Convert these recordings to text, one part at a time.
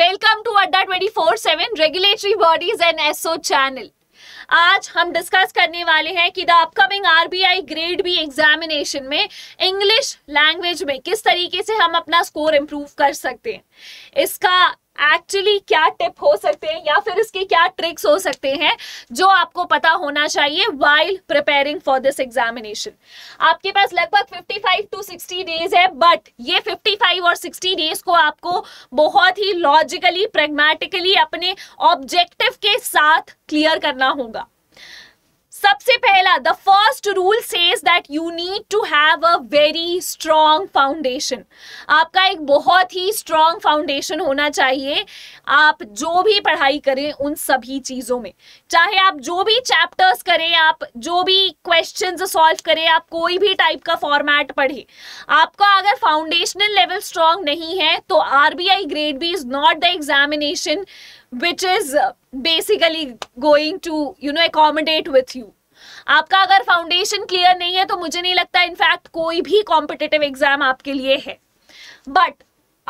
welcome to Adda 24/7 regulatory bodies and SO channel आज हम discuss करने वाले हैं कि the upcoming RBI grade B examination में इंग्लिश लैंग्वेज में किस तरीके से हम अपना स्कोर इम्प्रूव कर सकते हैं इसका एक्चुअली क्या टिप हो सकते हैं या फिर इसके क्या ट्रिक्स हो सकते हैं जो आपको पता होना चाहिए while preparing for this examination आपके पास लगभग 55 टू 60 डेज है बट ये 55 और 60 डेज को आपको बहुत ही लॉजिकली प्रेगमेटिकली अपने ऑब्जेक्टिव के साथ क्लियर करना होगा सबसे पहला the first rule says that you need to have a very strong foundation आपका एक बहुत ही स्ट्रांग फाउंडेशन होना चाहिए आप जो भी पढ़ाई करें उन सभी चीज़ों में चाहे आप जो भी चैप्टर्स करें आप जो भी क्वेश्चन सॉल्व करें आप कोई भी टाइप का फॉर्मेट पढ़े आपका अगर फाउंडेशनल लेवल स्ट्रांग नहीं है तो R grade B is not the examination which is basically going to you know accommodate with you आपका अगर फाउंडेशन क्लियर नहीं है तो मुझे नहीं लगता इनफैक्ट कोई भी कॉम्पिटेटिव एग्जाम आपके लिए है बट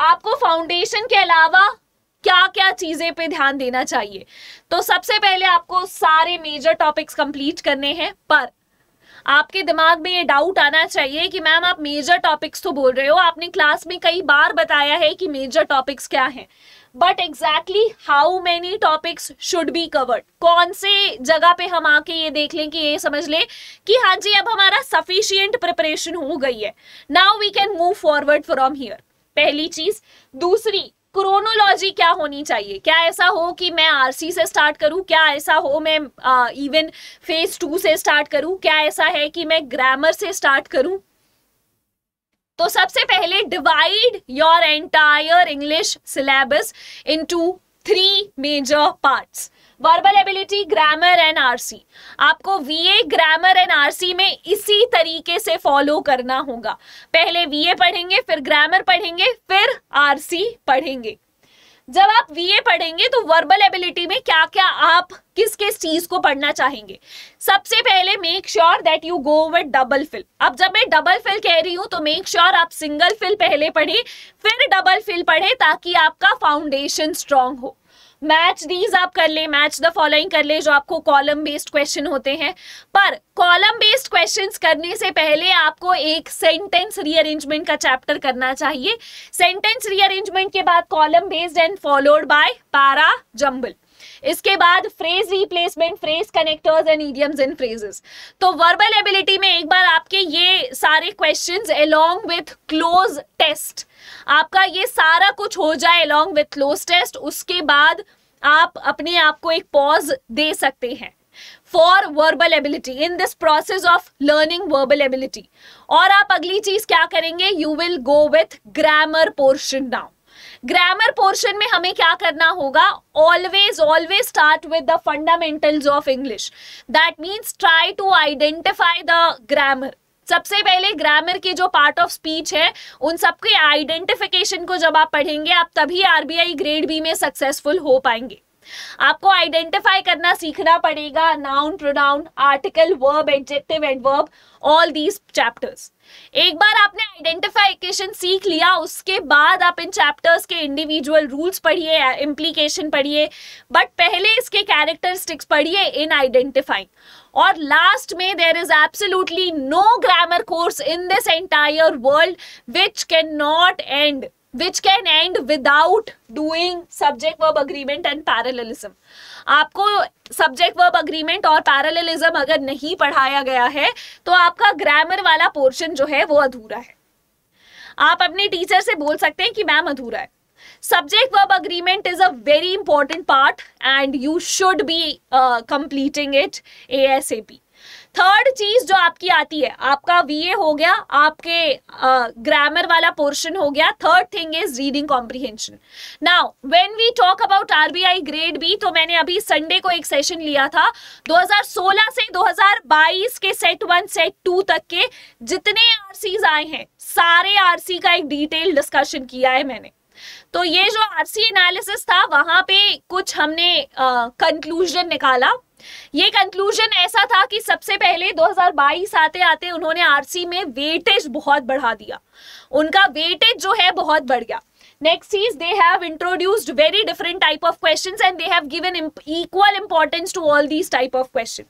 आपको फाउंडेशन के अलावा क्या क्या चीजें पे ध्यान देना चाहिए तो सबसे पहले आपको सारे मेजर टॉपिक्स कंप्लीट करने हैं पर आपके दिमाग में ये डाउट आना चाहिए कि मैम आप मेजर टॉपिक्स तो बोल रहे हो आपने क्लास में कई बार बताया है कि मेजर टॉपिक्स क्या हैं but exactly how many topics should be covered कौन से जगह पे हम आके ये देख लें कि ये समझ लें कि हाँ जी अब हमारा सफिशियंट प्रिपरेशन हो गई है now we can move forward from here पहली चीज दूसरी क्रोनोलॉजी क्या होनी चाहिए क्या ऐसा हो कि मैं आरसी से स्टार्ट करूं क्या ऐसा हो मैं इवन फेज टू से स्टार्ट करूं क्या ऐसा है कि मैं ग्रामर से स्टार्ट करूं तो सबसे पहले divide your entire English syllabus into three major parts verbal ability grammar and RC आपको वीए ग्रामर एंड आरसी में इसी तरीके से फॉलो करना होगा पहले वीए पढ़ेंगे फिर ग्रामर पढ़ेंगे फिर आरसी पढ़ेंगे जब आप वीए पढ़ेंगे तो वर्बल एबिलिटी में क्या क्या आप किस किस चीज को पढ़ना चाहेंगे सबसे पहले make sure that you go with double fill अब जब मैं डबल फिल कह रही हूं तो मेक श्योर sure आप सिंगल फिल पहले पढ़े फिर डबल फिल पढ़े ताकि आपका फाउंडेशन स्ट्रांग हो मैच दीज आप कर ले मैच द फॉलोइंग कर ले जो आपको कॉलम बेस्ड क्वेश्चन होते हैं पर कॉलम बेस्ड क्वेश्चंस करने से पहले आपको एक सेंटेंस रीअरेंजमेंट का चैप्टर करना चाहिए सेंटेंस रीअरेंजमेंट के बाद column based and followed by para jumble इसके बाद phrase replacement phrase connectors and idioms and phrases तो वर्बल एबिलिटी में एक बार आपके ये सारे questions along with cloze test आपका ये सारा कुछ हो जाए अलॉन्ग विथ क्लोज टेस्ट उसके बाद आप अपने आप को एक पॉज दे सकते हैं for verbal ability in this process of learning verbal ability और आप अगली चीज क्या करेंगे you will go with grammar portion now grammar portion में हमें क्या करना होगा always always start with the fundamentals of English that means try to identify the grammar सबसे पहले ग्रामर के जो पार्ट ऑफ स्पीच है उन सबके आइडेंटिफिकेशन को जब आप पढ़ेंगे आप तभी आरबीआई ग्रेड बी में सक्सेसफुल हो पाएंगे आपको आइडेंटिफाई करना सीखना पड़ेगा noun pronoun article verb adjective and verb all these chapters एक बार आपने आइडेंटिफाइकेशन सीख लिया उसके बाद आप इन चैप्टर्स के इंडिविजुअल रूल्स पढ़िए इम्प्लीकेशन पढ़िए बट पहले इसके कैरेक्टरिस्टिक्स पढ़िए इन आइडेंटिफाइंग और लास्ट में there is absolutely no grammar course in this entire world which can not end which can and without doing subject verb agreement and parallelism आपको subject verb agreement और parallelism अगर नहीं पढ़ाया गया है तो आपका ग्रामर वाला पोर्शन जो है वो अधूरा है आप अपने टीचर से बोल सकते हैं कि मैम अधूरा है subject verb agreement is a very important part and you should be completing it A S A P third चीज जो आपकी आती है आपका वी हो गया आपके ग्रामर वाला पोर्शन हो गया third thing is reading comprehension now when we talk about RBI grade B तो मैंने अभी संडे को एक सेशन लिया था 2016 से 2022 के सेट वन सेट टू तक के जितने आर आए हैं सारे आरसी का एक डिटेल डिस्कशन किया है मैंने तो ये जो आरसी एनालिसिस था वहां पे कुछ हमने कंक्लूजन निकाला ये कंक्लूजन ऐसा था कि सबसे पहले 2022 आते आते उन्होंने आरसी में वेटेज बहुत बढ़ा दिया उनका वेटेज जो है बहुत बढ़ गया next is they have introduced very different type of question and they have given equal importance to all these type of question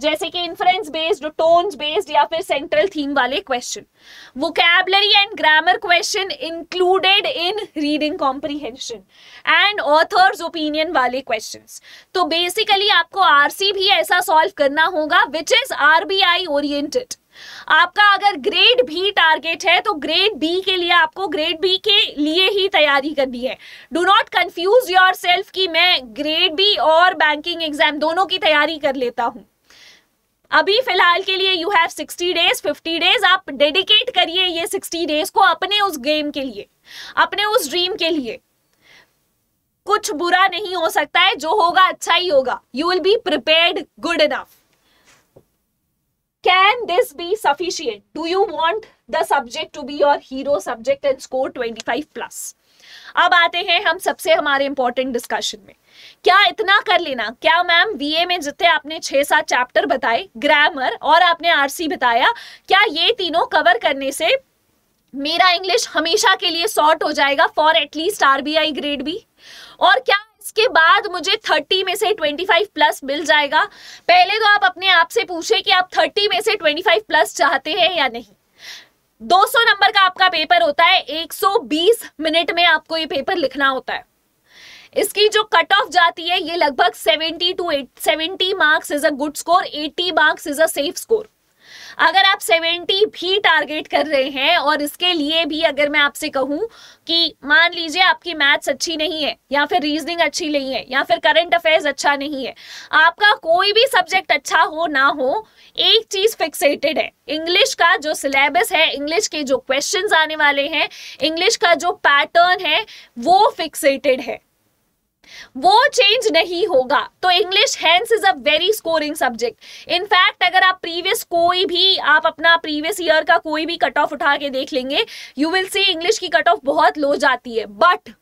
जैसे कि इन्फ्लुएंस बेस्ड टोन्स बेस्ड या फिर सेंट्रल थीम वाले question vocabulary and grammar question included in reading comprehension and author's opinion वाले question तो basically आपको आर भी ऐसा सॉल्व करना होगा विच इज आर ओरिएटेड आपका अगर ग्रेड भी टारगेट है तो ग्रेड बी के लिए आपको ग्रेड बी के लिए ही तैयारी करनी है do not confuse yourself की मैं ग्रेड बी और बैंकिंग एग्जाम दोनों की तैयारी कर लेता हूँ अभी फिलहाल के लिए you have sixty days fifty days आप डेडिकेट करिए ये सिक्सटी डेज को अपने उस गेम के लिए अपने उस ड्रीम के लिए कुछ बुरा नहीं हो सकता है जो होगा अच्छा ही होगा you will be prepared good enough can this be sufficient do you want the subject to be your hero subject and score twenty five plus अब आते हैं हम सबसे हमारे इंपॉर्टेंट डिस्कशन में क्या इतना कर लेना क्या मैम वीए में जितने आपने छह सात चैप्टर बताए ग्रामर और आपने आरसी बताया क्या ये तीनों कवर करने से मेरा इंग्लिश हमेशा के लिए सॉर्ट हो जाएगा फॉर एटलीस्ट आरबीआई ग्रेड भी और क्या इसके बाद मुझे थर्टी में से ट्वेंटी फाइव प्लस मिल जाएगा पहले तो आप अपने आप से पूछे कि आप थर्टी में से ट्वेंटी फाइव प्लस चाहते हैं या नहीं 200 नंबर का आपका पेपर होता है 120 मिनट में आपको ये पेपर लिखना होता है इसकी जो कट ऑफ जाती है ये लगभग 70 to 70 marks is a good score 80 marks is a safe score अगर आप 70 भी टारगेट कर रहे हैं और इसके लिए भी अगर मैं आपसे कहूँ कि मान लीजिए आपकी मैथ्स अच्छी नहीं है या फिर रीजनिंग अच्छी नहीं है या फिर करंट अफेयर्स अच्छा नहीं है आपका कोई भी सब्जेक्ट अच्छा हो ना हो एक चीज फिक्सेटेड है इंग्लिश का जो सिलेबस है इंग्लिश के जो क्वेश्चन आने वाले हैं इंग्लिश का जो पैटर्न है वो फिक्सेटेड है वो चेंज नहीं होगा तो English hence is a very scoring subject in fact अगर आप प्रीवियस कोई भी आप अपना प्रीवियस ईयर का कोई भी कट ऑफ उठा के देख लेंगे यू विल सी इंग्लिश की कट ऑफ बहुत लो जाती है बट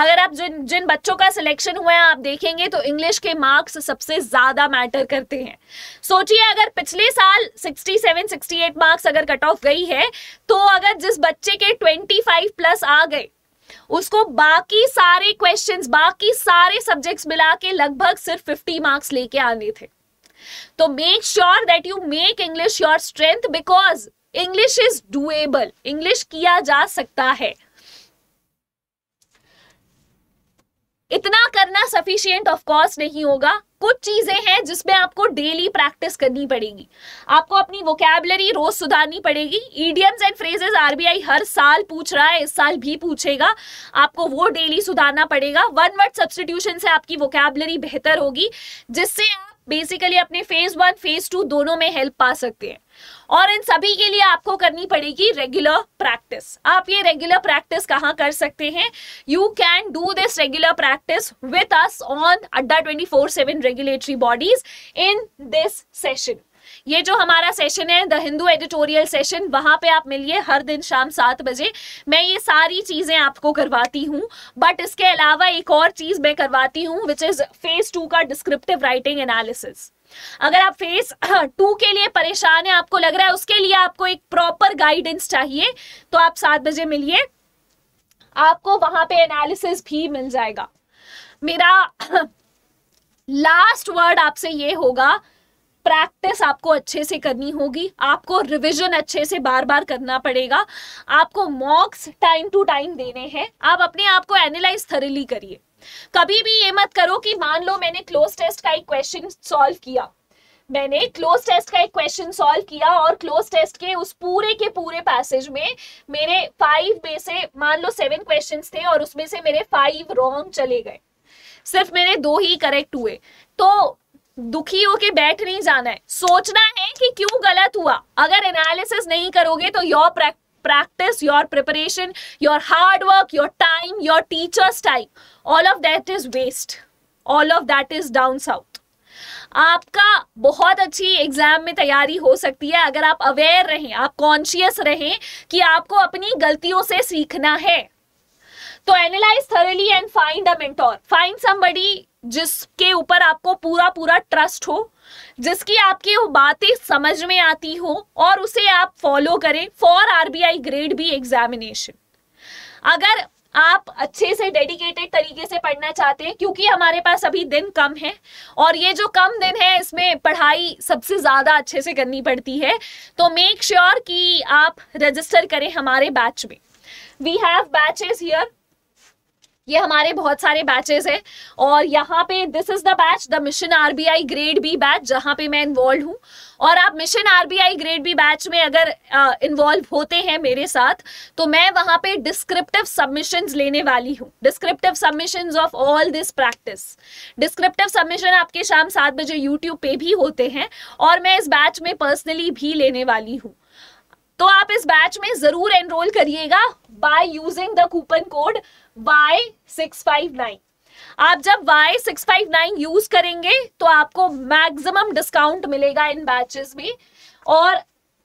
अगर आप जिन जिन बच्चों का सिलेक्शन हुआ है आप देखेंगे तो इंग्लिश के मार्क्स सबसे ज्यादा मैटर करते हैं सोचिए अगर पिछले साल 67 68 मार्क्स अगर कट ऑफ गई है तो अगर जिस बच्चे के 25 प्लस आ गए उसको बाकी सारे क्वेश्चन बाकी सारे सब्जेक्ट मिला के लगभग सिर्फ फिफ्टी मार्क्स लेके आने थे तो make sure that you make English your strength because English is doable English किया जा सकता है इतना करना सफिशियंट ऑफ नहीं होगा कुछ चीजें हैं जिसमें आपको डेली प्रैक्टिस करनी पड़ेगी आपको अपनी वोकेबलरी रोज सुधारनी पड़ेगी ईडियम्स एंड फ्रेजेस आरबीआई हर साल पूछ रहा है इस साल भी पूछेगा आपको वो डेली सुधारना पड़ेगा वन वर्ड सब्सटीट्यूशन से आपकी वोकेबलरी बेहतर होगी जिससे आप बेसिकली अपने फेज वन फेज टू दोनों में हेल्प पा सकते हैं और इन सभी के लिए आपको करनी पड़ेगी रेगुलर प्रैक्टिस आप ये रेगुलर प्रैक्टिस कहाँ कर सकते हैं you can do this regular practice with us on Adda twenty four seven regulatory bodies in this session ये जो हमारा सेशन है द हिंदू एडिटोरियल सेशन वहाँ पे आप मिलिए हर दिन शाम सात बजे मैं ये सारी चीज़ें आपको करवाती हूँ बट इसके अलावा एक और चीज़ मैं करवाती हूँ विच इज़ फेज़ टू का डिस्क्रिप्टिव राइटिंग एनालिसिस अगर आप फेस टू हाँ, के लिए परेशान है आपको लग रहा है उसके लिए आपको एक प्रॉपर गाइडेंस चाहिए तो आप सात बजे मिलिए आपको वहां पे एनालिसिस भी मिल जाएगा मेरा लास्ट हाँ, वर्ड आपसे ये होगा प्रैक्टिस आपको अच्छे से करनी होगी आपको रिविजन अच्छे से बार बार करना पड़ेगा आपको मॉक्स टाइम टू टाइम देने हैं आप अपने आप को एनालाइज थरली करिए कभी भी ये मत करो कि मान लो मैंने क्लोज टेस्ट का एक क्वेश्चन सॉल्व किया मैंने क्लोज टेस्ट का एक क्वेश्चन सॉल्व किया और क्लोज टेस्ट के उस पूरे के पूरे पैसेज में मेरे फाइव में से मान लो सेवन क्वेश्चंस थे और उसमें से मेरे फाइव रॉन्ग चले गए सिर्फ मेरे दो ही करेक्ट हुए तो दुखी होके बैठ नहीं जाना है सोचना है कि क्यों गलत हुआ अगर एनालिसिस नहीं करोगे तो your practice your preparation your hard work your time your teachers time all of that is waste all of that is down south आपका बहुत अच्छी एग्जाम में तैयारी हो सकती है अगर आप अवेयर रहें आप कॉन्शियस रहें कि आपको अपनी गलतियों से सीखना है तो analyse thoroughly and find a mentor find somebody जिसके ऊपर आपको पूरा पूरा ट्रस्ट हो जिसकी आपकी वो बातें समझ में आती हो और उसे आप फॉलो करें for RBI grade B examination अगर आप अच्छे से डेडिकेटेड तरीके से पढ़ना चाहते हैं क्योंकि हमारे पास अभी दिन कम है और ये जो कम दिन है इसमें पढ़ाई सबसे ज़्यादा अच्छे से करनी पड़ती है तो मेक श्योर sure कि आप रजिस्टर करें हमारे बैच में वी हैव बैचेस हियर ये हमारे बहुत सारे बैचेस हैं और यहाँ पे this is the batch the mission RBI grade B batch जहाँ पे मैं इन्वॉल्व हूँ और आप mission RBI grade B batch में अगर इन्वॉल्व होते हैं मेरे साथ तो मैं वहाँ पे डिस्क्रिप्टिव सबमिशन लेने वाली हूँ descriptive submission of all this practice descriptive submission आपके शाम सात बजे यूट्यूब पे भी होते हैं और मैं इस बैच में पर्सनली भी लेने वाली हूँ तो आप इस बैच में जरूर एनरोल करिएगा by using the coupon code Y six five nine आप जब Y six five nine use करेंगे तो आपको मैक्सिमम डिस्काउंट मिलेगा इन बैचेस में और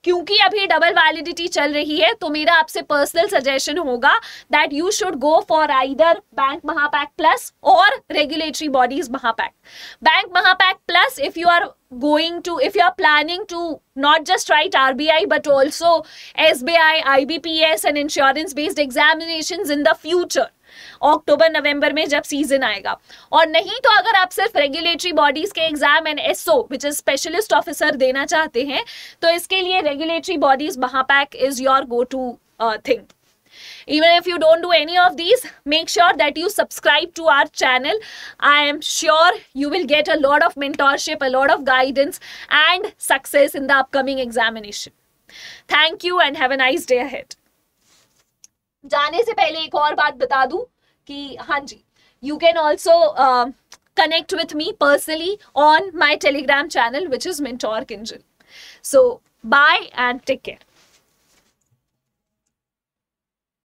क्योंकि अभी डबल वैलिडिटी चल रही है तो मेरा आपसे पर्सनल सजेशन होगा that you should go for either bank Mahapack plus और regulatory bodies Mahapack bank Mahapack plus if you are going to if you are planning to not just right R B I but also S B I I B P S and insurance based examination in the future अक्टूबर नवंबर में जब season आएगा और नहीं तो अगर आप सिर्फ रेगुलेटरी बॉडीज के exam and SO which is specialist officer देना चाहते हैं तो इसके लिए regulatory bodies Mahapack is your go to thing even if you don't do any of these make sure that you subscribe to our channel i am sure you will get a lot of mentorship a lot of guidance and success in the upcoming examination thank you and have a nice day ahead जाने से पहले एक और बात बता दूं कि हाँ जी you can also connect with me personally on my Telegram channel which is mentor Kinjal so bye and take care